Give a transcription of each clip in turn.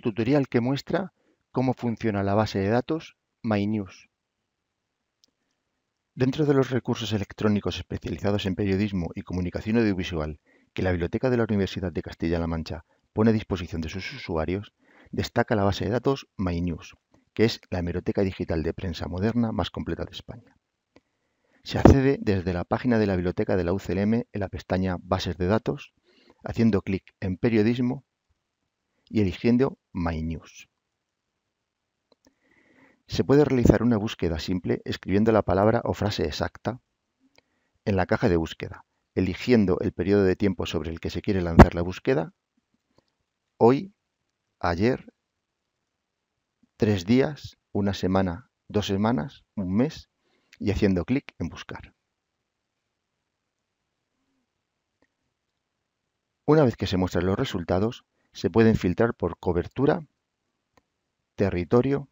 tutorial que muestra cómo funciona la base de datos MyNews. Dentro de los recursos electrónicos especializados en periodismo y comunicación audiovisual que la Biblioteca de la Universidad de Castilla-La Mancha pone a disposición de sus usuarios, destaca la base de datos MyNews, que es la hemeroteca digital de prensa moderna más completa de España. Se accede desde la página de la Biblioteca de la UCLM en la pestaña Bases de datos, haciendo clic en Periodismo y eligiendo My News. Se puede realizar una búsqueda simple escribiendo la palabra o frase exacta en la caja de búsqueda, eligiendo el periodo de tiempo sobre el que se quiere lanzar la búsqueda, hoy, ayer, tres días, una semana, dos semanas, un mes, y haciendo clic en buscar. Una vez que se muestran los resultados, se pueden filtrar por cobertura, territorio,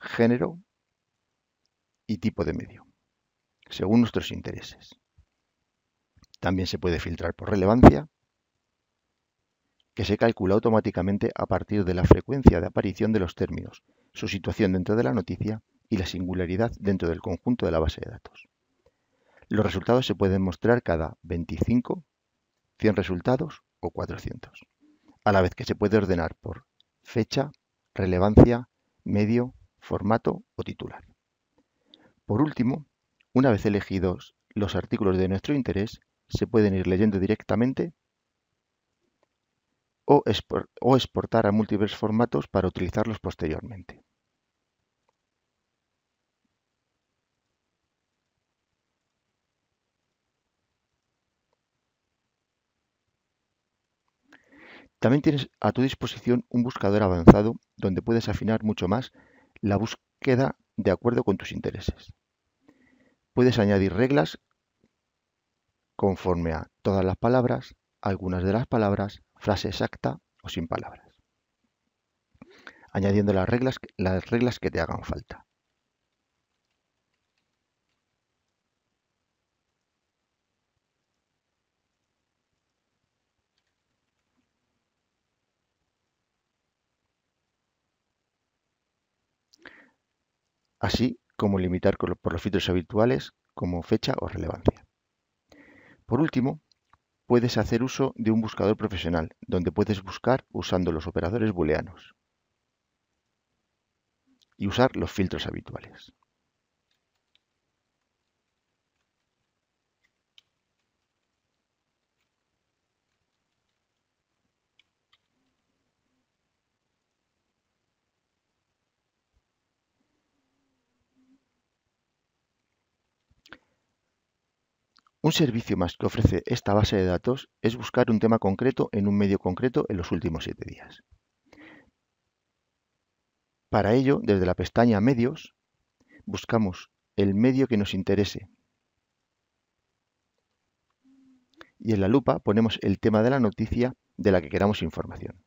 género y tipo de medio, según nuestros intereses. También se puede filtrar por relevancia, que se calcula automáticamente a partir de la frecuencia de aparición de los términos, su situación dentro de la noticia y la singularidad dentro del conjunto de la base de datos. Los resultados se pueden mostrar cada 25, 100 resultados o 400, a la vez que se puede ordenar por fecha, relevancia, medio, formato o titular. Por último, una vez elegidos los artículos de nuestro interés, se pueden ir leyendo directamente o, exportar a múltiples formatos para utilizarlos posteriormente. También tienes a tu disposición un buscador avanzado donde puedes afinar mucho más la búsqueda de acuerdo con tus intereses. Puedes añadir reglas conforme a todas las palabras, algunas de las palabras, frase exacta o sin palabras, añadiendo las reglas, que te hagan falta. así como limitar por los filtros habituales como fecha o relevancia. Por último, puedes hacer uso de un buscador profesional, donde puedes buscar usando los operadores booleanos y usar los filtros habituales. Un servicio más que ofrece esta base de datos es buscar un tema concreto en un medio concreto en los últimos siete días. Para ello, desde la pestaña Medios, buscamos el medio que nos interese. Y en la lupa ponemos el tema de la noticia de la que queramos información.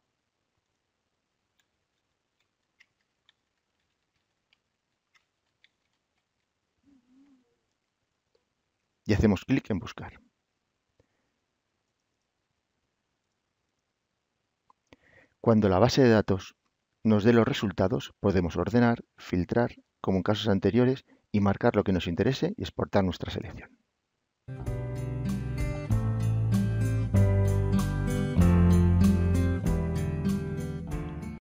y hacemos clic en buscar. Cuando la base de datos nos dé los resultados, podemos ordenar, filtrar, como en casos anteriores, y marcar lo que nos interese y exportar nuestra selección.